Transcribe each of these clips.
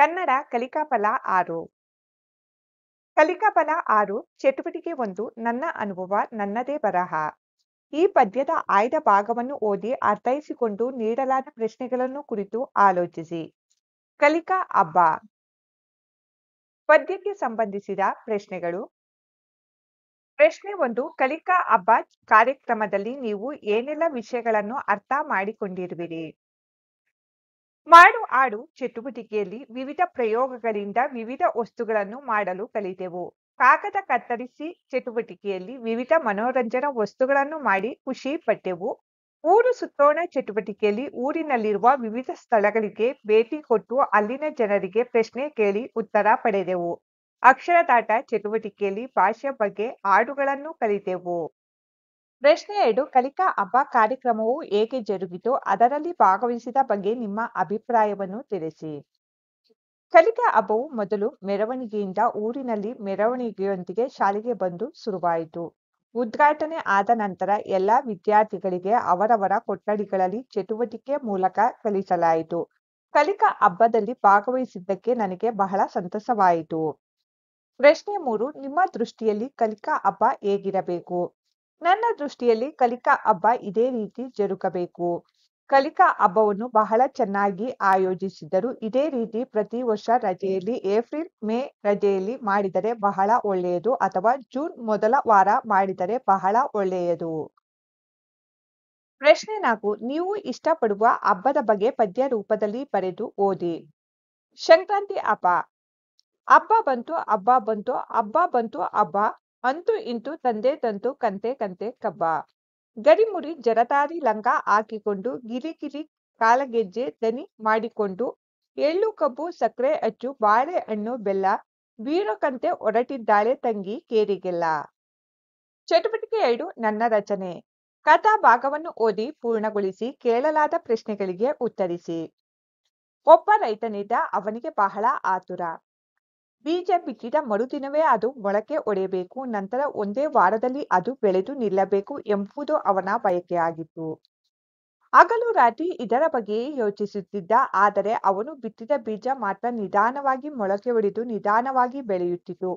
ಕನ್ನಡ ಕಲಿಕಾಫಲ ಆರು ಕಲಿಕಾಫಲ ಆರು ಚಟುವಟಿಕೆ ಒಂದು ನನ್ನ ಅನುಭವ ನನ್ನದೇ ಬರಹ ಈ ಪದ್ಯದ ಆಯ್ದ ಭಾಗವನ್ನು ಓದಿ ಅರ್ಥೈಸಿಕೊಂಡು ನೀಡಲಾದ ಪ್ರಶ್ನೆಗಳನ್ನು ಕುರಿತು ಆಲೋಚಿಸಿ ಕಲಿಕಾ ಹಬ್ಬ ಪದ್ಯಕ್ಕೆ ಸಂಬಂಧಿಸಿದ ಪ್ರಶ್ನೆಗಳು ಪ್ರಶ್ನೆ ಒಂದು ಕಲಿಕಾ ಹಬ್ಬ ಕಾರ್ಯಕ್ರಮದಲ್ಲಿ ನೀವು ಏನೆಲ್ಲ ವಿಷಯಗಳನ್ನು ಅರ್ಥ ಮಾಡಿಕೊಂಡಿರುವಿರಿ ಮಾಡು ಆಡು ಚಟುವಟಿಕೆಯಲ್ಲಿ ವಿವಿಧ ಪ್ರಯೋಗಗಳಿಂದ ವಿವಿಧ ವಸ್ತುಗಳನ್ನು ಮಾಡಲು ಕಲಿತೆವು ಕಾಗದ ಕತ್ತರಿಸಿ ಚಟುವಟಿಕೆಯಲ್ಲಿ ವಿವಿಧ ಮನೋರಂಜನಾ ವಸ್ತುಗಳನ್ನು ಮಾಡಿ ಖುಷಿ ಪಟ್ಟೆವು ಊರು ಸುತ್ತೋಣ ಚಟುವಟಿಕೆಯಲ್ಲಿ ಊರಿನಲ್ಲಿರುವ ವಿವಿಧ ಸ್ಥಳಗಳಿಗೆ ಭೇಟಿ ಕೊಟ್ಟು ಅಲ್ಲಿನ ಜನರಿಗೆ ಪ್ರಶ್ನೆ ಕೇಳಿ ಉತ್ತರ ಪಡೆದೆವು ಅಕ್ಷರದಾಟ ಚಟುವಟಿಕೆಯಲ್ಲಿ ಭಾಷೆ ಬಗ್ಗೆ ಹಾಡುಗಳನ್ನು ಕಲಿತೆವು ಪ್ರಶ್ನೆ ಎರಡು ಕಲಿಕಾ ಹಬ್ಬ ಕಾರ್ಯಕ್ರಮವು ಹೇಗೆ ಜರುಗಿತು ಅದರಲ್ಲಿ ಭಾಗವಹಿಸಿದ ಬಗ್ಗೆ ನಿಮ್ಮ ಅಭಿಪ್ರಾಯವನ್ನು ತಿಳಿಸಿ ಕಲಿಕಾ ಹಬ್ಬವು ಮೊದಲು ಮೆರವಣಿಗೆಯಿಂದ ಊರಿನಲ್ಲಿ ಮೆರವಣಿಗೆಯೊಂದಿಗೆ ಶಾಲೆಗೆ ಬಂದು ಶುರುವಾಯಿತು ಉದ್ಘಾಟನೆ ಆದ ನಂತರ ಎಲ್ಲ ವಿದ್ಯಾರ್ಥಿಗಳಿಗೆ ಅವರವರ ಕೊಠಡಿಗಳಲ್ಲಿ ಚಟುವಟಿಕೆ ಮೂಲಕ ಕಲಿಸಲಾಯಿತು ಕಲಿಕಾ ಹಬ್ಬದಲ್ಲಿ ಭಾಗವಹಿಸಿದ್ದಕ್ಕೆ ನನಗೆ ಬಹಳ ಸಂತಸವಾಯಿತು ಪ್ರಶ್ನೆ ಮೂರು ನಿಮ್ಮ ದೃಷ್ಟಿಯಲ್ಲಿ ಕಲಿಕಾ ಹಬ್ಬ ಹೇಗಿರಬೇಕು ನನ್ನ ದೃಷ್ಟಿಯಲ್ಲಿ ಕಲಿಕಾ ಹಬ್ಬ ಇದೇ ರೀತಿ ಜರುಗಬೇಕು ಕಲಿಕಾ ಹಬ್ಬವನ್ನು ಬಹಳ ಚೆನ್ನಾಗಿ ಆಯೋಜಿಸಿದರು ಇದೇ ರೀತಿ ಪ್ರತಿ ವರ್ಷ ರಜೆಯಲ್ಲಿ ಏಪ್ರಿಲ್ ಮೇ ರಜೆಯಲ್ಲಿ ಮಾಡಿದರೆ ಬಹಳ ಒಳ್ಳೆಯದು ಅಥವಾ ಜೂನ್ ಮೊದಲ ವಾರ ಮಾಡಿದರೆ ಬಹಳ ಒಳ್ಳೆಯದು ಪ್ರಶ್ನೆ ನಾಲ್ಕು ನೀವು ಇಷ್ಟಪಡುವ ಹಬ್ಬದ ಬಗ್ಗೆ ಪದ್ಯ ರೂಪದಲ್ಲಿ ಬರೆದು ಓದಿ ಸಂಕ್ರಾಂತಿ ಹಬ್ಬ ಹಬ್ಬ ಬಂತು ಹಬ್ಬ ಬಂತು ಹಬ್ಬ ಬಂತು ಹಬ್ಬ ಅಂತೂ ಇಂತು ತಂದೆ ತಂತು ಕಂತೆ ಕಂತೆ ಕಬ್ಬ ಗರಿಮುರಿ ಜರತಾರಿ ಲಂಗ ಹಾಕಿಕೊಂಡು ಗಿರಿಗಿರಿ ಕಾಲಗೆಜ್ಜೆ ದನಿ ಮಾಡಿಕೊಂಡು ಎಳ್ಳು ಕಬ್ಬು ಸಕ್ಕರೆ ಅಚ್ಚು ಬಾಳೆಹಣ್ಣು ಬೆಲ್ಲ ಕಂತೆ ಹೊರಟಿದ್ದಾಳೆ ತಂಗಿ ಕೇರಿಗೆಲ್ಲ ಚಟುವಟಿಕೆ ಎರಡು ನನ್ನ ರಚನೆ ಕಥಾ ಭಾಗವನ್ನು ಓದಿ ಪೂರ್ಣಗೊಳಿಸಿ ಕೇಳಲಾದ ಪ್ರಶ್ನೆಗಳಿಗೆ ಉತ್ತರಿಸಿ ಒಬ್ಬ ರೈತನಿದ್ದ ಅವನಿಗೆ ಬಹಳ ಆತುರ ಬೀಜ ಬಿತ್ತಿದ ಮರುದಿನವೇ ಅದು ಮೊಳಕೆ ಒಡೆಯಬೇಕು ನಂತರ ಒಂದೇ ವಾರದಲ್ಲಿ ಅದು ಬೆಳೆದು ನಿಲ್ಲಬೇಕು ಎಂಬುದು ಅವನ ಬಯಕೆಯಾಗಿತ್ತು ಹಗಲು ರಾತ್ರಿ ಇದರ ಬಗ್ಗೆಯೇ ಯೋಚಿಸುತ್ತಿದ್ದ ಆದರೆ ಅವನು ಬಿತ್ತಿದ ಬೀಜ ಮಾತ್ರ ನಿಧಾನವಾಗಿ ಮೊಳಕೆ ಒಡೆದು ನಿಧಾನವಾಗಿ ಬೆಳೆಯುತ್ತಿತ್ತು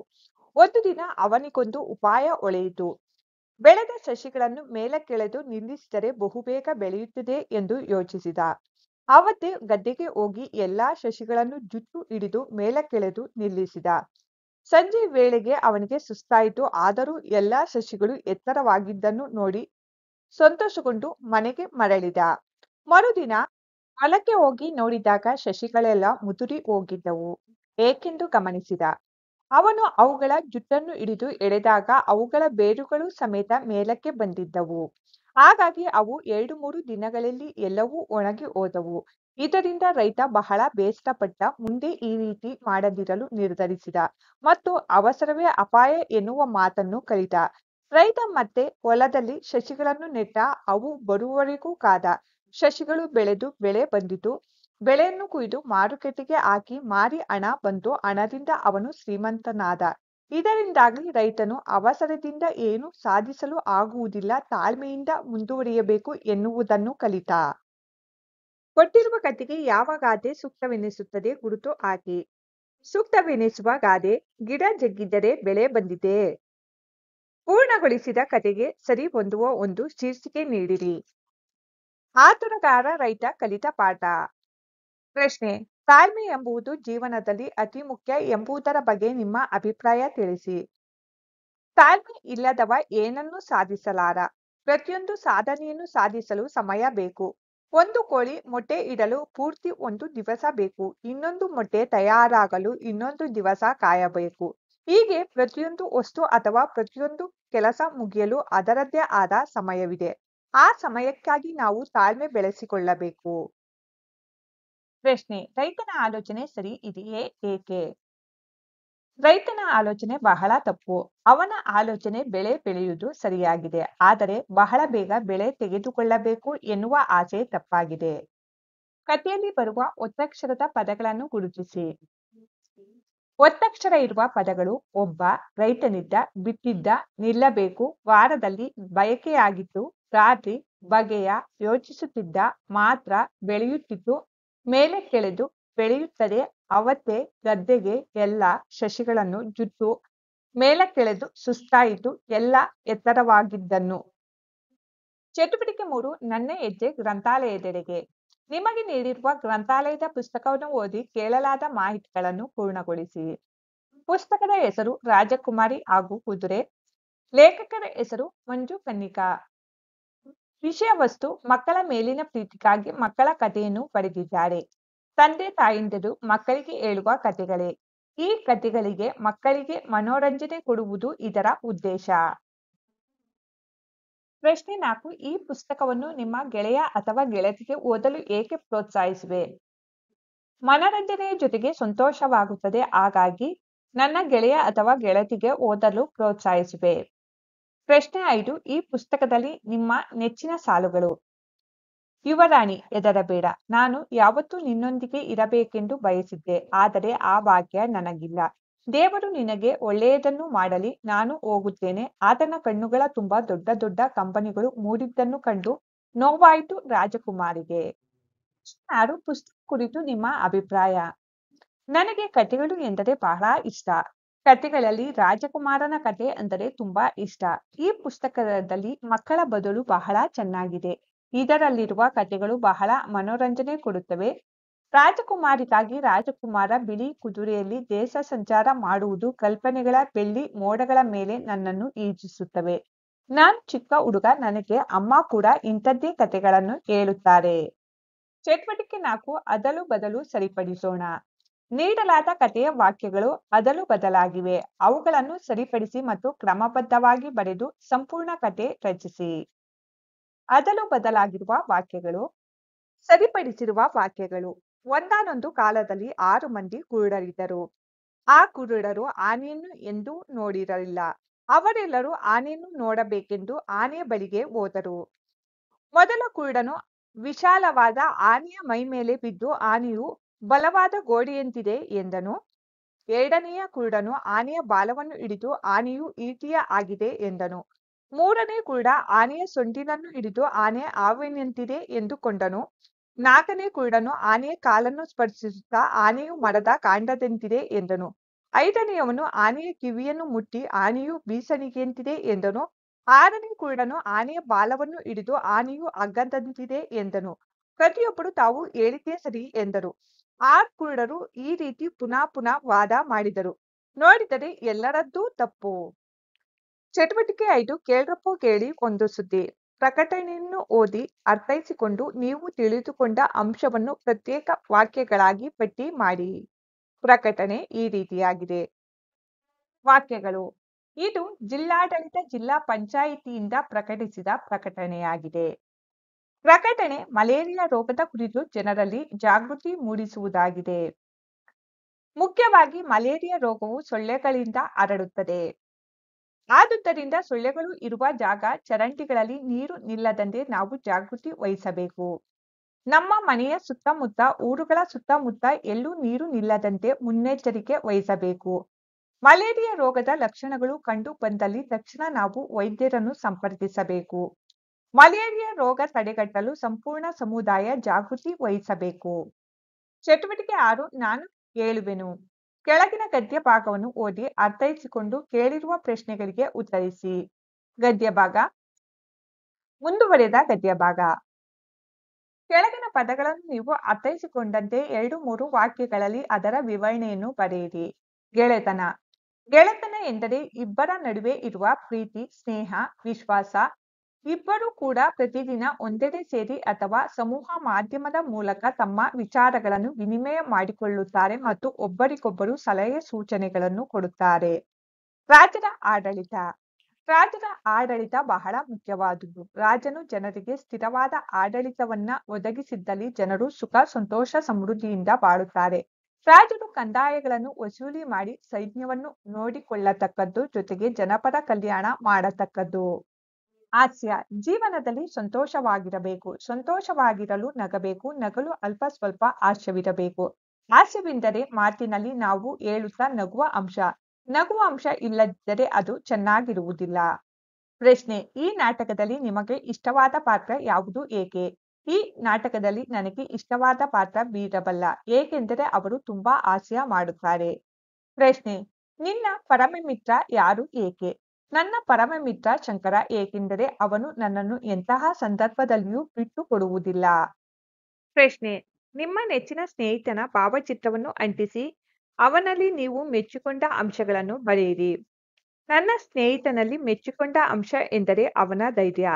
ಒಂದು ದಿನ ಅವನಿಗೊಂದು ಉಪಾಯ ಒಳೆಯಿತು ಬೆಳೆದ ಸಸಿಗಳನ್ನು ಮೇಲೆ ಕೆಳೆದು ನಿಲ್ಲಿಸಿದರೆ ಬಹುಬೇಗ ಬೆಳೆಯುತ್ತದೆ ಎಂದು ಯೋಚಿಸಿದ ಆವತ್ತೇ ಗದ್ದೆಗೆ ಹೋಗಿ ಎಲ್ಲಾ ಶಶಿಗಳನ್ನು ಜುಚ್ಚು ಹಿಡಿದು ಮೇಲಕ್ಕೆಳೆದು ನಿಲ್ಲಿಸಿದ ಸಂಜೆ ವೇಳೆಗೆ ಅವನಿಗೆ ಸುಸ್ತಾಯಿತು ಆದರೂ ಎಲ್ಲಾ ಶಶಿಗಳು ಎತ್ತರವಾಗಿದ್ದನ್ನು ನೋಡಿ ಸಂತೋಷಗೊಂಡು ಮನೆಗೆ ಮರಳಿದ ಮರುದಿನ ಹೊಲಕ್ಕೆ ಹೋಗಿ ನೋಡಿದಾಗ ಶಶಿಗಳೆಲ್ಲ ಮುದುರಿ ಹೋಗಿದ್ದವು ಏಕೆಂದು ಗಮನಿಸಿದ ಅವನು ಅವುಗಳ ಜುಟ್ಟನ್ನು ಹಿಡಿದು ಎಳೆದಾಗ ಅವುಗಳ ಬೇರುಗಳು ಸಮೇತ ಮೇಲಕ್ಕೆ ಬಂದಿದ್ದವು ಹಾಗಾಗಿ ಅವು ಎರಡು ಮೂರು ದಿನಗಳಲ್ಲಿ ಎಲ್ಲವೂ ಒಣಗಿ ಹೋದವು ಇದರಿಂದ ರೈತ ಬಹಳ ಬೇಸರಪಟ್ಟ ಮುಂದೆ ಈ ರೀತಿ ಮಾಡದಿರಲು ನಿರ್ಧರಿಸಿದ ಮತ್ತು ಅವಸರವೇ ಅಪಾಯ ಎನ್ನುವ ಮಾತನ್ನು ಕಲಿತ ರೈತ ಮತ್ತೆ ಹೊಲದಲ್ಲಿ ಶಶಿಗಳನ್ನು ನೆಟ್ಟ ಅವು ಬರುವವರೆಗೂ ಕಾದ ಶಶಿಗಳು ಬೆಳೆದು ಬೆಳೆ ಬಂದಿತು ಬೆಳೆಯನ್ನು ಕುಯ್ದು ಮಾರುಕಟ್ಟೆಗೆ ಹಾಕಿ ಮಾರಿ ಹಣ ಬಂತು ಹಣದಿಂದ ಅವನು ಶ್ರೀಮಂತನಾದ ಇದರಿಂದಾಗಿ ರೈತನು ಅವಸರದಿಂದ ಏನು ಸಾಧಿಸಲು ಆಗುವುದಿಲ್ಲ ತಾಳ್ಮೆಯಿಂದ ಮುಂದುವರಿಯಬೇಕು ಎನ್ನುವುದನ್ನು ಕಲಿತ ಕೊಟ್ಟಿರುವ ಕತೆಗೆ ಯಾವ ಗಾದೆ ಸೂಕ್ತವೆನಿಸುತ್ತದೆ ಗುರುತು ಹಾಕಿ ಸೂಕ್ತವೆನಿಸುವ ಗಾದೆ ಗಿಡ ಜಗ್ಗಿದರೆ ಬೆಳೆ ಬಂದಿದೆ ಪೂರ್ಣಗೊಳಿಸಿದ ಕತೆಗೆ ಸರಿ ಹೊಂದುವ ಒಂದು ಶೀರ್ಷಿಕೆ ನೀಡಿರಿ ಆತುರಗಾರ ರೈತ ಕಲಿತ ಪಾಠ ಪ್ರಶ್ನೆ ತಾಳ್ಮೆ ಎಂಬುದು ಜೀವನದಲ್ಲಿ ಅತಿ ಮುಖ್ಯ ಎಂಬುದರ ಬಗ್ಗೆ ನಿಮ್ಮ ಅಭಿಪ್ರಾಯ ತಿಳಿಸಿ ತಾಳ್ಮೆ ಇಲ್ಲದವ ಏನನ್ನೂ ಸಾಧಿಸಲಾರ ಪ್ರತಿಯೊಂದು ಸಾಧನೆಯನ್ನು ಸಾಧಿಸಲು ಸಮಯ ಬೇಕು ಒಂದು ಕೋಳಿ ಮೊಟ್ಟೆ ಇಡಲು ಪೂರ್ತಿ ಒಂದು ದಿವಸ ಬೇಕು ಇನ್ನೊಂದು ಮೊಟ್ಟೆ ತಯಾರಾಗಲು ಇನ್ನೊಂದು ದಿವಸ ಕಾಯಬೇಕು ಹೀಗೆ ಪ್ರತಿಯೊಂದು ವಸ್ತು ಅಥವಾ ಪ್ರತಿಯೊಂದು ಕೆಲಸ ಮುಗಿಯಲು ಅದರದ್ದೇ ಆದ ಸಮಯವಿದೆ ಆ ಸಮಯಕ್ಕಾಗಿ ನಾವು ತಾಳ್ಮೆ ಬೆಳೆಸಿಕೊಳ್ಳಬೇಕು ಪ್ರಶ್ನೆ ರೈತನ ಆಲೋಚನೆ ಸರಿ ಇದೆಯೇ ಏಕೆ ರೈತನ ಆಲೋಚನೆ ಬಹಳ ತಪ್ಪು ಅವನ ಆಲೋಚನೆ ಬೆಳೆ ಬೆಳೆಯುವುದು ಸರಿಯಾಗಿದೆ ಆದರೆ ಬಹಳ ಬೇಗ ಬೆಳೆ ತೆಗೆದುಕೊಳ್ಳಬೇಕು ಎನ್ನುವ ಆಸೆ ತಪ್ಪಾಗಿದೆ ಕಥೆಯಲ್ಲಿ ಬರುವ ಒತ್ತಕ್ಷರದ ಪದಗಳನ್ನು ಗುರುತಿಸಿ ಒತ್ತಕ್ಷರ ಇರುವ ಪದಗಳು ಒಬ್ಬ ರೈತನಿದ್ದ ಬಿಟ್ಟಿದ್ದ ನಿಲ್ಲಬೇಕು ವಾರದಲ್ಲಿ ಬಯಕೆಯಾಗಿತ್ತು ರಾತ್ರಿ ಬಗೆಯ ಯೋಚಿಸುತ್ತಿದ್ದ ಮಾತ್ರ ಬೆಳೆಯುತ್ತಿತ್ತು ಮೇಲೆ ಕೆಳೆದು ಬೆಳೆಯುತ್ತದೆ ಅವತೆ ಗದ್ದೆಗೆ ಎಲ್ಲ ಶಶಿಗಳನ್ನು ಜುತ್ತು ಕೆಳೆದು ಸುಸ್ತಾಯಿತು ಎಲ್ಲ ಎತ್ತರವಾಗಿದ್ದನ್ನು ಚಟುವಟಿಕೆ ಮೂರು ನನ್ನ ಹೆಜ್ಜೆ ಗ್ರಂಥಾಲಯದೆಡೆಗೆ ನಿಮಗೆ ನೀಡಿರುವ ಗ್ರಂಥಾಲಯದ ಪುಸ್ತಕವನ್ನು ಓದಿ ಕೇಳಲಾದ ಮಾಹಿತಿಗಳನ್ನು ಪೂರ್ಣಗೊಳಿಸಿ ಪುಸ್ತಕದ ಹೆಸರು ರಾಜಕುಮಾರಿ ಹಾಗೂ ಕುದುರೆ ಲೇಖಕರ ಹೆಸರು ಮಂಜು ಕನ್ನಿಕಾ ವಿಷಯ ವಸ್ತು ಮಕ್ಕಳ ಮೇಲಿನ ಪ್ರೀತಿಗಾಗಿ ಮಕ್ಕಳ ಕಥೆಯನ್ನು ಬರೆದಿದ್ದಾರೆ ತಂದೆ ತಾಯಂದಿರು ಮಕ್ಕಳಿಗೆ ಹೇಳುವ ಕಥೆಗಳೇ ಈ ಕಥೆಗಳಿಗೆ ಮಕ್ಕಳಿಗೆ ಮನೋರಂಜನೆ ಕೊಡುವುದು ಇದರ ಉದ್ದೇಶ ಪ್ರಶ್ನೆ ನಾಲ್ಕು ಈ ಪುಸ್ತಕವನ್ನು ನಿಮ್ಮ ಗೆಳೆಯ ಅಥವಾ ಗೆಳತಿಗೆ ಓದಲು ಏಕೆ ಪ್ರೋತ್ಸಾಹಿಸುವೆ ಮನರಂಜನೆಯ ಜೊತೆಗೆ ಸಂತೋಷವಾಗುತ್ತದೆ ಹಾಗಾಗಿ ನನ್ನ ಗೆಳೆಯ ಅಥವಾ ಗೆಳತಿಗೆ ಓದಲು ಪ್ರೋತ್ಸಾಹಿಸುವೆ ಪ್ರಶ್ನೆ ಐದು ಈ ಪುಸ್ತಕದಲ್ಲಿ ನಿಮ್ಮ ನೆಚ್ಚಿನ ಸಾಲುಗಳು ಯುವರಾಣಿ ಎದರಬೇಡ ನಾನು ಯಾವತ್ತೂ ನಿನ್ನೊಂದಿಗೆ ಇರಬೇಕೆಂದು ಬಯಸಿದ್ದೆ ಆದರೆ ಆ ಭಾಗ್ಯ ನನಗಿಲ್ಲ ದೇವರು ನಿನಗೆ ಒಳ್ಳೆಯದನ್ನು ಮಾಡಲಿ ನಾನು ಹೋಗುತ್ತೇನೆ ಆತನ ಕಣ್ಣುಗಳ ತುಂಬಾ ದೊಡ್ಡ ದೊಡ್ಡ ಕಂಪನಿಗಳು ಮೂಡಿದ್ದನ್ನು ಕಂಡು ನೋವಾಯಿತು ರಾಜಕುಮಾರಿಗೆ ಯಾರು ಪುಸ್ತಕ ಕುರಿತು ನಿಮ್ಮ ಅಭಿಪ್ರಾಯ ನನಗೆ ಕಥೆಗಳು ಎಂದರೆ ಬಹಳ ಇಷ್ಟ ಕಥೆಗಳಲ್ಲಿ ರಾಜಕುಮಾರನ ಕತೆ ಅಂದರೆ ತುಂಬಾ ಇಷ್ಟ ಈ ಪುಸ್ತಕದಲ್ಲಿ ಮಕ್ಕಳ ಬದಲು ಬಹಳ ಚೆನ್ನಾಗಿದೆ ಇದರಲ್ಲಿರುವ ಕಥೆಗಳು ಬಹಳ ಮನೋರಂಜನೆ ಕೊಡುತ್ತವೆ ರಾಜಕುಮಾರಿಗಾಗಿ ರಾಜಕುಮಾರ ಬಿಳಿ ಕುದುರೆಯಲ್ಲಿ ದೇಶ ಸಂಚಾರ ಮಾಡುವುದು ಕಲ್ಪನೆಗಳ ಬೆಳ್ಳಿ ಮೋಡಗಳ ಮೇಲೆ ನನ್ನನ್ನು ಈಜಿಸುತ್ತವೆ ನಾನ್ ಚಿಕ್ಕ ಹುಡುಗ ನನಗೆ ಅಮ್ಮ ಕೂಡ ಇಂಥದ್ದೇ ಕಥೆಗಳನ್ನು ಹೇಳುತ್ತಾರೆ ಚಟುವಟಿಕೆ ನಾಲ್ಕು ಅದಲು ಬದಲು ಸರಿಪಡಿಸೋಣ ನೀಡಲಾದ ಕಥೆಯ ವಾಕ್ಯಗಳು ಅದಲು ಬದಲಾಗಿವೆ ಅವುಗಳನ್ನು ಸರಿಪಡಿಸಿ ಮತ್ತು ಕ್ರಮಬದ್ಧವಾಗಿ ಬರೆದು ಸಂಪೂರ್ಣ ಕಥೆ ರಚಿಸಿ ಅದಲು ಬದಲಾಗಿರುವ ವಾಕ್ಯಗಳು ಸರಿಪಡಿಸಿರುವ ವಾಕ್ಯಗಳು ಒಂದಾನೊಂದು ಕಾಲದಲ್ಲಿ ಆರು ಮಂದಿ ಕುರುಡರಿದ್ದರು ಆ ಕುರುಡರು ಆನೆಯನ್ನು ಎಂದೂ ನೋಡಿರಲಿಲ್ಲ ಅವರೆಲ್ಲರೂ ಆನೆಯನ್ನು ನೋಡಬೇಕೆಂದು ಆನೆಯ ಬಳಿಗೆ ಹೋದರು ಮೊದಲ ಕುರುಡನು ವಿಶಾಲವಾದ ಆನೆಯ ಮೈ ಮೇಲೆ ಬಿದ್ದು ಆನೆಯು ಬಲವಾದ ಗೋಡೆಯಂತಿದೆ ಎಂದನು ಎರಡನೆಯ ಕುರುಡನು ಆನೆಯ ಬಾಲವನ್ನು ಹಿಡಿದು ಆನೆಯು ಈಟಿಯ ಆಗಿದೆ ಎಂದನು ಮೂರನೇ ಕುರುಡ ಆನೆಯ ಸೊಂಟಿನನ್ನು ಹಿಡಿದು ಆನೆಯ ಆವಿನಂತಿದೆ ಎಂದುಕೊಂಡನು ನಾಲ್ಕನೇ ಕುರುಡನು ಆನೆಯ ಕಾಲನ್ನು ಸ್ಪರ್ಶಿಸುತ್ತಾ ಆನೆಯು ಮರದ ಕಾಂಡದಂತಿದೆ ಎಂದನು ಐದನೆಯವನು ಆನೆಯ ಕಿವಿಯನ್ನು ಮುಟ್ಟಿ ಆನೆಯು ಬೀಸಣಿಗೆಯಂತಿದೆ ಎಂದನು ಆರನೇ ಕುರುಡನು ಆನೆಯ ಬಾಲವನ್ನು ಹಿಡಿದು ಆನೆಯು ಅಗ್ಗದಂತಿದೆ ಎಂದನು ಪ್ರತಿಯೊಬ್ಬರು ತಾವು ಹೇಳಿದ್ದೇ ಸರಿ ಎಂದರು ಆರ್ ಕುರುಡರು ಈ ರೀತಿ ಪುನಃ ಪುನಃ ವಾದ ಮಾಡಿದರು ನೋಡಿದರೆ ಎಲ್ಲರದ್ದೂ ತಪ್ಪು ಚಟುವಟಿಕೆ ಐದು ಕೇಳ್ರಪ್ಪು ಕೇಳಿ ಒಂದು ಸುದ್ದಿ ಪ್ರಕಟಣೆಯನ್ನು ಓದಿ ಅರ್ಥೈಸಿಕೊಂಡು ನೀವು ತಿಳಿದುಕೊಂಡ ಅಂಶವನ್ನು ಪ್ರತ್ಯೇಕ ವಾಕ್ಯಗಳಾಗಿ ಪಟ್ಟಿ ಮಾಡಿ ಪ್ರಕಟಣೆ ಈ ರೀತಿಯಾಗಿದೆ ವಾಕ್ಯಗಳು ಇದು ಜಿಲ್ಲಾಡಳಿತ ಜಿಲ್ಲಾ ಪಂಚಾಯಿತಿಯಿಂದ ಪ್ರಕಟಿಸಿದ ಪ್ರಕಟಣೆಯಾಗಿದೆ ಪ್ರಕಟಣೆ ಮಲೇರಿಯಾ ರೋಗದ ಕುರಿತು ಜನರಲ್ಲಿ ಜಾಗೃತಿ ಮೂಡಿಸುವುದಾಗಿದೆ ಮುಖ್ಯವಾಗಿ ಮಲೇರಿಯಾ ರೋಗವು ಸೊಳ್ಳೆಗಳಿಂದ ಹರಡುತ್ತದೆ ಆದುದರಿಂದ ಸೊಳ್ಳೆಗಳು ಇರುವ ಜಾಗ ಚರಂಡಿಗಳಲ್ಲಿ ನೀರು ನಿಲ್ಲದಂತೆ ನಾವು ಜಾಗೃತಿ ವಹಿಸಬೇಕು ನಮ್ಮ ಮನೆಯ ಸುತ್ತಮುತ್ತ ಊರುಗಳ ಸುತ್ತಮುತ್ತ ಎಲ್ಲೂ ನೀರು ನಿಲ್ಲದಂತೆ ಮುನ್ನೆಚ್ಚರಿಕೆ ವಹಿಸಬೇಕು ಮಲೇರಿಯಾ ರೋಗದ ಲಕ್ಷಣಗಳು ಕಂಡು ಬಂದಲ್ಲಿ ತಕ್ಷಣ ನಾವು ವೈದ್ಯರನ್ನು ಸಂಪರ್ಕಿಸಬೇಕು ಮಲೇರಿಯಾ ರೋಗ ತಡೆಗಟ್ಟಲು ಸಂಪೂರ್ಣ ಸಮುದಾಯ ಜಾಗೃತಿ ವಹಿಸಬೇಕು ಚಟುವಟಿಕೆ ಆರು ನಾನು ಹೇಳುವೆನು ಕೆಳಗಿನ ಗದ್ಯ ಭಾಗವನ್ನು ಓದಿ ಅರ್ಥೈಸಿಕೊಂಡು ಕೇಳಿರುವ ಪ್ರಶ್ನೆಗಳಿಗೆ ಉತ್ತರಿಸಿ ಗದ್ಯ ಭಾಗ ಮುಂದುವರೆದ ಗದ್ಯ ಭಾಗ ಕೆಳಗಿನ ಪದಗಳನ್ನು ನೀವು ಅರ್ಥೈಸಿಕೊಂಡಂತೆ ಎರಡು ಮೂರು ವಾಕ್ಯಗಳಲ್ಲಿ ಅದರ ವಿವರಣೆಯನ್ನು ಬರೆಯಿರಿ ಗೆಳೆತನ ಗೆಳೆತನ ಎಂದರೆ ಇಬ್ಬರ ನಡುವೆ ಇರುವ ಪ್ರೀತಿ ಸ್ನೇಹ ವಿಶ್ವಾಸ ಇಬ್ಬರು ಕೂಡ ಪ್ರತಿದಿನ ಒಂದೆಡೆ ಸೇರಿ ಅಥವಾ ಸಮೂಹ ಮಾಧ್ಯಮದ ಮೂಲಕ ತಮ್ಮ ವಿಚಾರಗಳನ್ನು ವಿನಿಮಯ ಮಾಡಿಕೊಳ್ಳುತ್ತಾರೆ ಮತ್ತು ಒಬ್ಬರಿಗೊಬ್ಬರು ಸಲಹೆ ಸೂಚನೆಗಳನ್ನು ಕೊಡುತ್ತಾರೆ ರಾಜರ ಆಡಳಿತ ರಾಜರ ಆಡಳಿತ ಬಹಳ ಮುಖ್ಯವಾದುದು ರಾಜನು ಜನರಿಗೆ ಸ್ಥಿರವಾದ ಆಡಳಿತವನ್ನ ಒದಗಿಸಿದ್ದಲ್ಲಿ ಜನರು ಸುಖ ಸಂತೋಷ ಸಮೃದ್ಧಿಯಿಂದ ಬಾಳುತ್ತಾರೆ ರಾಜರು ಕಂದಾಯಗಳನ್ನು ವಸೂಲಿ ಮಾಡಿ ಸೈನ್ಯವನ್ನು ನೋಡಿಕೊಳ್ಳತಕ್ಕದ್ದು ಜೊತೆಗೆ ಜನಪದ ಕಲ್ಯಾಣ ಮಾಡತಕ್ಕದ್ದು ಹಾಸ್ಯ ಜೀವನದಲ್ಲಿ ಸಂತೋಷವಾಗಿರಬೇಕು ಸಂತೋಷವಾಗಿರಲು ನಗಬೇಕು ನಗಲು ಅಲ್ಪ ಸ್ವಲ್ಪ ಹಾಸ್ಯವಿರಬೇಕು ಹಾಸ್ಯವೆಂದರೆ ಮಾತಿನಲ್ಲಿ ನಾವು ಹೇಳುತ್ತಾ ನಗುವ ಅಂಶ ನಗುವ ಅಂಶ ಇಲ್ಲದಿದ್ದರೆ ಅದು ಚೆನ್ನಾಗಿರುವುದಿಲ್ಲ ಪ್ರಶ್ನೆ ಈ ನಾಟಕದಲ್ಲಿ ನಿಮಗೆ ಇಷ್ಟವಾದ ಪಾತ್ರ ಯಾವುದು ಏಕೆ ಈ ನಾಟಕದಲ್ಲಿ ನನಗೆ ಇಷ್ಟವಾದ ಪಾತ್ರ ಬೀರಬಲ್ಲ ಏಕೆಂದರೆ ಅವರು ತುಂಬಾ ಹಾಸ್ಯ ಮಾಡುತ್ತಾರೆ ಪ್ರಶ್ನೆ ನಿನ್ನ ಪರಮ ಮಿತ್ರ ಯಾರು ಏಕೆ ನನ್ನ ಪರಮ ಮಿತ್ರ ಶಂಕರ ಏಕೆಂದರೆ ಅವನು ನನ್ನನ್ನು ಎಂತಹ ಸಂದರ್ಭದಲ್ಲಿಯೂ ಬಿಟ್ಟು ಕೊಡುವುದಿಲ್ಲ ಪ್ರಶ್ನೆ ನಿಮ್ಮ ನೆಚ್ಚಿನ ಸ್ನೇಹಿತನ ಭಾವಚಿತ್ರವನ್ನು ಅಂಟಿಸಿ ಅವನಲ್ಲಿ ನೀವು ಮೆಚ್ಚಿಕೊಂಡ ಅಂಶಗಳನ್ನು ಬರೆಯಿರಿ ನನ್ನ ಸ್ನೇಹಿತನಲ್ಲಿ ಮೆಚ್ಚಿಕೊಂಡ ಅಂಶ ಎಂದರೆ ಅವನ ಧೈರ್ಯ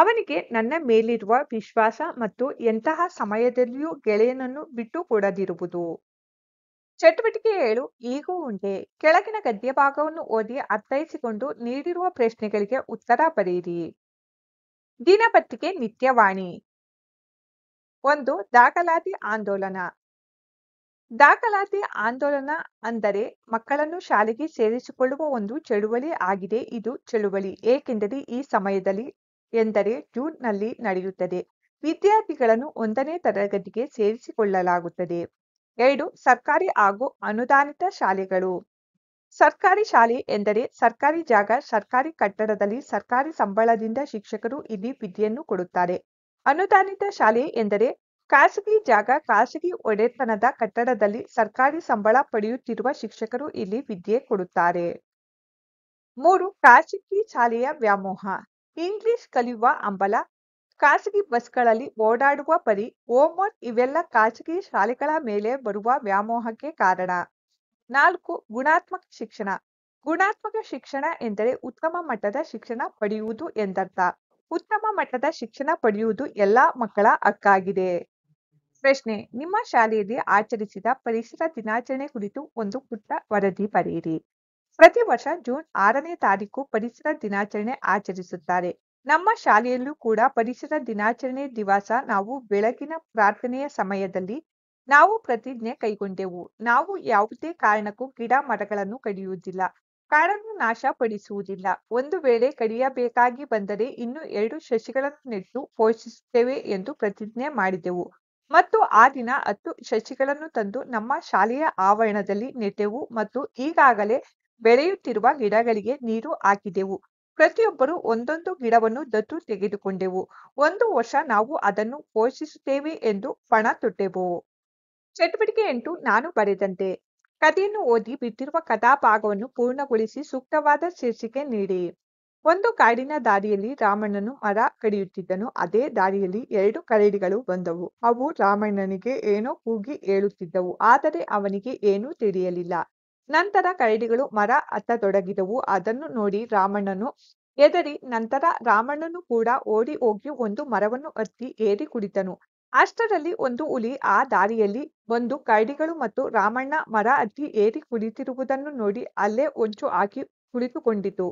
ಅವನಿಗೆ ನನ್ನ ಮೇಲಿರುವ ವಿಶ್ವಾಸ ಮತ್ತು ಎಂತಹ ಸಮಯದಲ್ಲಿಯೂ ಗೆಳೆಯನನ್ನು ಬಿಟ್ಟು ಕೊಡದಿರುವುದು ಚಟುವಟಿಕೆ ಏಳು ಈಗೂ ಉಂಟೆ ಕೆಳಗಿನ ಗದ್ಯ ಭಾಗವನ್ನು ಓದಿ ಅರ್ಥೈಸಿಕೊಂಡು ನೀಡಿರುವ ಪ್ರಶ್ನೆಗಳಿಗೆ ಉತ್ತರ ಬರೆಯಿರಿ ದಿನಪತ್ರಿಕೆ ನಿತ್ಯವಾಣಿ ಒಂದು ದಾಖಲಾತಿ ಆಂದೋಲನ ದಾಖಲಾತಿ ಆಂದೋಲನ ಅಂದರೆ ಮಕ್ಕಳನ್ನು ಶಾಲೆಗೆ ಸೇರಿಸಿಕೊಳ್ಳುವ ಒಂದು ಚಳುವಳಿ ಆಗಿದೆ ಇದು ಚಳುವಳಿ ಏಕೆಂದರೆ ಈ ಸಮಯದಲ್ಲಿ ಎಂದರೆ ಜೂನ್ನಲ್ಲಿ ನಡೆಯುತ್ತದೆ ವಿದ್ಯಾರ್ಥಿಗಳನ್ನು ಒಂದನೇ ತರಗತಿಗೆ ಸೇರಿಸಿಕೊಳ್ಳಲಾಗುತ್ತದೆ ಎರಡು ಸರ್ಕಾರಿ ಹಾಗೂ ಅನುದಾನಿತ ಶಾಲೆಗಳು ಸರ್ಕಾರಿ ಶಾಲೆ ಎಂದರೆ ಸರ್ಕಾರಿ ಜಾಗ ಸರ್ಕಾರಿ ಕಟ್ಟಡದಲ್ಲಿ ಸರ್ಕಾರಿ ಸಂಬಳದಿಂದ ಶಿಕ್ಷಕರು ಇಲ್ಲಿ ವಿದ್ಯೆಯನ್ನು ಕೊಡುತ್ತಾರೆ ಅನುದಾನಿತ ಶಾಲೆ ಎಂದರೆ ಖಾಸಗಿ ಜಾಗ ಖಾಸಗಿ ಒಡೆತನದ ಕಟ್ಟಡದಲ್ಲಿ ಸರ್ಕಾರಿ ಸಂಬಳ ಪಡೆಯುತ್ತಿರುವ ಶಿಕ್ಷಕರು ಇಲ್ಲಿ ವಿದ್ಯೆ ಕೊಡುತ್ತಾರೆ ಮೂರು ಖಾಸಗಿ ಶಾಲೆಯ ವ್ಯಾಮೋಹ ಇಂಗ್ಲಿಷ್ ಕಲಿಯುವ ಅಂಬಲ ಖಾಸಗಿ ಬಸ್ಗಳಲ್ಲಿ ಓಡಾಡುವ ಪರಿ ವರ್ಕ್ ಇವೆಲ್ಲ ಖಾಸಗಿ ಶಾಲೆಗಳ ಮೇಲೆ ಬರುವ ವ್ಯಾಮೋಹಕ್ಕೆ ಕಾರಣ ನಾಲ್ಕು ಗುಣಾತ್ಮಕ ಶಿಕ್ಷಣ ಗುಣಾತ್ಮಕ ಶಿಕ್ಷಣ ಎಂದರೆ ಉತ್ತಮ ಮಟ್ಟದ ಶಿಕ್ಷಣ ಪಡೆಯುವುದು ಎಂದರ್ಥ ಉತ್ತಮ ಮಟ್ಟದ ಶಿಕ್ಷಣ ಪಡೆಯುವುದು ಎಲ್ಲ ಮಕ್ಕಳ ಹಕ್ಕಾಗಿದೆ ಪ್ರಶ್ನೆ ನಿಮ್ಮ ಶಾಲೆಯಲ್ಲಿ ಆಚರಿಸಿದ ಪರಿಸರ ದಿನಾಚರಣೆ ಕುರಿತು ಒಂದು ಪುಟ್ಟ ವರದಿ ಬರೆಯಿರಿ ಪ್ರತಿ ವರ್ಷ ಜೂನ್ ಆರನೇ ತಾರೀಕು ಪರಿಸರ ದಿನಾಚರಣೆ ಆಚರಿಸುತ್ತಾರೆ ನಮ್ಮ ಶಾಲೆಯಲ್ಲೂ ಕೂಡ ಪರಿಸರ ದಿನಾಚರಣೆ ದಿವಸ ನಾವು ಬೆಳಗಿನ ಪ್ರಾರ್ಥನೆಯ ಸಮಯದಲ್ಲಿ ನಾವು ಪ್ರತಿಜ್ಞೆ ಕೈಗೊಂಡೆವು ನಾವು ಯಾವುದೇ ಕಾರಣಕ್ಕೂ ಗಿಡ ಮರಗಳನ್ನು ಕಡಿಯುವುದಿಲ್ಲ ಕಾಡನ್ನು ನಾಶ ಪಡಿಸುವುದಿಲ್ಲ ಒಂದು ವೇಳೆ ಕಡಿಯಬೇಕಾಗಿ ಬಂದರೆ ಇನ್ನು ಎರಡು ಶಶಿಗಳನ್ನು ನೆಟ್ಟು ಪೋಷಿಸುತ್ತೇವೆ ಎಂದು ಪ್ರತಿಜ್ಞೆ ಮಾಡಿದೆವು ಮತ್ತು ಆ ದಿನ ಹತ್ತು ಶಶಿಗಳನ್ನು ತಂದು ನಮ್ಮ ಶಾಲೆಯ ಆವರಣದಲ್ಲಿ ನೆಟ್ಟೆವು ಮತ್ತು ಈಗಾಗಲೇ ಬೆಳೆಯುತ್ತಿರುವ ಗಿಡಗಳಿಗೆ ನೀರು ಹಾಕಿದೆವು ಪ್ರತಿಯೊಬ್ಬರು ಒಂದೊಂದು ಗಿಡವನ್ನು ದತ್ತು ತೆಗೆದುಕೊಂಡೆವು ಒಂದು ವರ್ಷ ನಾವು ಅದನ್ನು ಪೋಷಿಸುತ್ತೇವೆ ಎಂದು ಪಣ ತೊಟ್ಟೆವು ಚಟುವಟಿಕೆ ಎಂಟು ನಾನು ಬರೆದಂತೆ ಕಥೆಯನ್ನು ಓದಿ ಬಿಟ್ಟಿರುವ ಕಥಾಭಾಗವನ್ನು ಪೂರ್ಣಗೊಳಿಸಿ ಸೂಕ್ತವಾದ ಶೀರ್ಷಿಕೆ ನೀಡಿ ಒಂದು ಕಾಡಿನ ದಾರಿಯಲ್ಲಿ ರಾಮಣ್ಣನು ಮರ ಕಡಿಯುತ್ತಿದ್ದನು ಅದೇ ದಾರಿಯಲ್ಲಿ ಎರಡು ಕರಡಿಗಳು ಬಂದವು ಅವು ರಾಮಣ್ಣನಿಗೆ ಏನೋ ಕೂಗಿ ಹೇಳುತ್ತಿದ್ದವು ಆದರೆ ಅವನಿಗೆ ಏನೂ ತಿಳಿಯಲಿಲ್ಲ ನಂತರ ಕರಡಿಗಳು ಮರ ತೊಡಗಿದವು ಅದನ್ನು ನೋಡಿ ರಾಮಣ್ಣನು ಎದರಿ ನಂತರ ರಾಮಣ್ಣನು ಕೂಡ ಓಡಿ ಹೋಗಿ ಒಂದು ಮರವನ್ನು ಹತ್ತಿ ಏರಿ ಕುಡಿತನು ಅಷ್ಟರಲ್ಲಿ ಒಂದು ಹುಲಿ ಆ ದಾರಿಯಲ್ಲಿ ಬಂದು ಕರಡಿಗಳು ಮತ್ತು ರಾಮಣ್ಣ ಮರ ಹತ್ತಿ ಏರಿ ಕುಳಿತಿರುವುದನ್ನು ನೋಡಿ ಅಲ್ಲೇ ಒಂಚು ಹಾಕಿ ಕುಳಿತುಕೊಂಡಿತು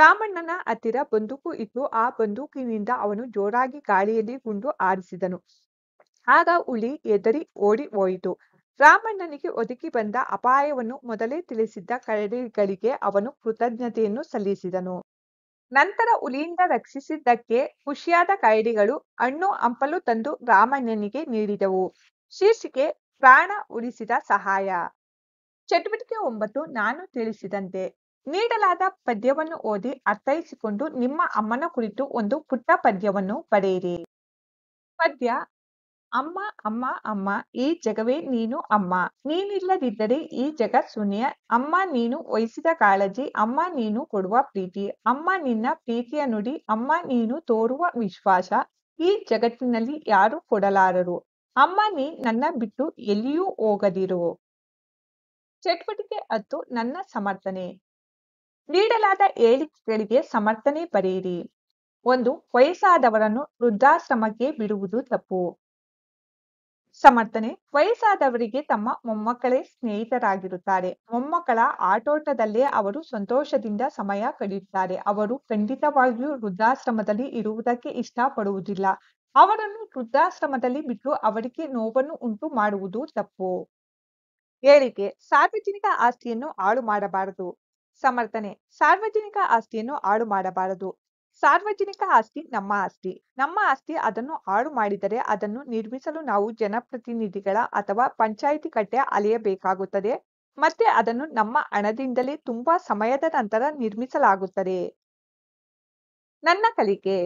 ರಾಮಣ್ಣನ ಹತ್ತಿರ ಬಂದೂಕು ಇತ್ತು ಆ ಬಂದೂಕಿನಿಂದ ಅವನು ಜೋರಾಗಿ ಗಾಳಿಯಲ್ಲಿ ಗುಂಡು ಆರಿಸಿದನು ಆಗ ಹುಲಿ ಎದರಿ ಓಡಿ ಹೋಯಿತು ರಾಮಣ್ಣನಿಗೆ ಒದಗಿ ಬಂದ ಅಪಾಯವನ್ನು ಮೊದಲೇ ತಿಳಿಸಿದ್ದ ಕರಡಿಗಳಿಗೆ ಅವನು ಕೃತಜ್ಞತೆಯನ್ನು ಸಲ್ಲಿಸಿದನು ನಂತರ ಹುಲಿಯಿಂದ ರಕ್ಷಿಸಿದ್ದಕ್ಕೆ ಖುಷಿಯಾದ ಕರಡಿಗಳು ಹಣ್ಣು ಹಂಪಲು ತಂದು ರಾಮಣ್ಣನಿಗೆ ನೀಡಿದವು ಶೀರ್ಷಿಕೆ ಪ್ರಾಣ ಉಳಿಸಿದ ಸಹಾಯ ಚಟುವಟಿಕೆ ಒಂಬತ್ತು ನಾನು ತಿಳಿಸಿದಂತೆ ನೀಡಲಾದ ಪದ್ಯವನ್ನು ಓದಿ ಅರ್ಥೈಸಿಕೊಂಡು ನಿಮ್ಮ ಅಮ್ಮನ ಕುರಿತು ಒಂದು ಪುಟ್ಟ ಪದ್ಯವನ್ನು ಪಡೆಯಿರಿ ಪದ್ಯ ಅಮ್ಮ ಅಮ್ಮ ಅಮ್ಮ ಈ ಜಗವೇ ನೀನು ಅಮ್ಮ ನೀನಿಲ್ಲದಿದ್ದರೆ ಈ ಜಗ ಶೂನ್ಯ ಅಮ್ಮ ನೀನು ವಹಿಸಿದ ಕಾಳಜಿ ಅಮ್ಮ ನೀನು ಕೊಡುವ ಪ್ರೀತಿ ಅಮ್ಮ ನಿನ್ನ ಪ್ರೀತಿಯ ನುಡಿ ಅಮ್ಮ ನೀನು ತೋರುವ ವಿಶ್ವಾಸ ಈ ಜಗತ್ತಿನಲ್ಲಿ ಯಾರು ಕೊಡಲಾರರು ಅಮ್ಮ ನೀ ನನ್ನ ಬಿಟ್ಟು ಎಲ್ಲಿಯೂ ಹೋಗದಿರು ಚಟುವಟಿಕೆ ಹತ್ತು ನನ್ನ ಸಮರ್ಥನೆ ನೀಡಲಾದ ಹೇಳಿಕೆಗಳಿಗೆ ಸಮರ್ಥನೆ ಬರೆಯಿರಿ ಒಂದು ವಯಸ್ಸಾದವರನ್ನು ವೃದ್ಧಾಶ್ರಮಕ್ಕೆ ಬಿಡುವುದು ತಪ್ಪು ಸಮರ್ಥನೆ ವಯಸ್ಸಾದವರಿಗೆ ತಮ್ಮ ಮೊಮ್ಮಕ್ಕಳೇ ಸ್ನೇಹಿತರಾಗಿರುತ್ತಾರೆ ಮೊಮ್ಮಕ್ಕಳ ಆಟೋಟದಲ್ಲೇ ಅವರು ಸಂತೋಷದಿಂದ ಸಮಯ ಕಳೆಯುತ್ತಾರೆ ಅವರು ಖಂಡಿತವಾಗಿಯೂ ವೃದ್ಧಾಶ್ರಮದಲ್ಲಿ ಇರುವುದಕ್ಕೆ ಇಷ್ಟಪಡುವುದಿಲ್ಲ ಅವರನ್ನು ವೃದ್ಧಾಶ್ರಮದಲ್ಲಿ ಬಿಟ್ಟು ಅವರಿಗೆ ನೋವನ್ನು ಉಂಟು ಮಾಡುವುದು ತಪ್ಪು ಹೇಳಿಕೆ ಸಾರ್ವಜನಿಕ ಆಸ್ತಿಯನ್ನು ಹಾಳು ಮಾಡಬಾರದು ಸಮರ್ಥನೆ ಸಾರ್ವಜನಿಕ ಆಸ್ತಿಯನ್ನು ಹಾಳು ಮಾಡಬಾರದು ಸಾರ್ವಜನಿಕ ಆಸ್ತಿ ನಮ್ಮ ಆಸ್ತಿ ನಮ್ಮ ಆಸ್ತಿ ಅದನ್ನು ಹಾಳು ಮಾಡಿದರೆ ಅದನ್ನು ನಿರ್ಮಿಸಲು ನಾವು ಜನಪ್ರತಿನಿಧಿಗಳ ಅಥವಾ ಪಂಚಾಯಿತಿ ಕಟ್ಟೆ ಅಲೆಯಬೇಕಾಗುತ್ತದೆ ಮತ್ತೆ ಅದನ್ನು ನಮ್ಮ ಹಣದಿಂದಲೇ ತುಂಬಾ ಸಮಯದ ನಂತರ ನಿರ್ಮಿಸಲಾಗುತ್ತದೆ ನನ್ನ ಕಲಿಕೆ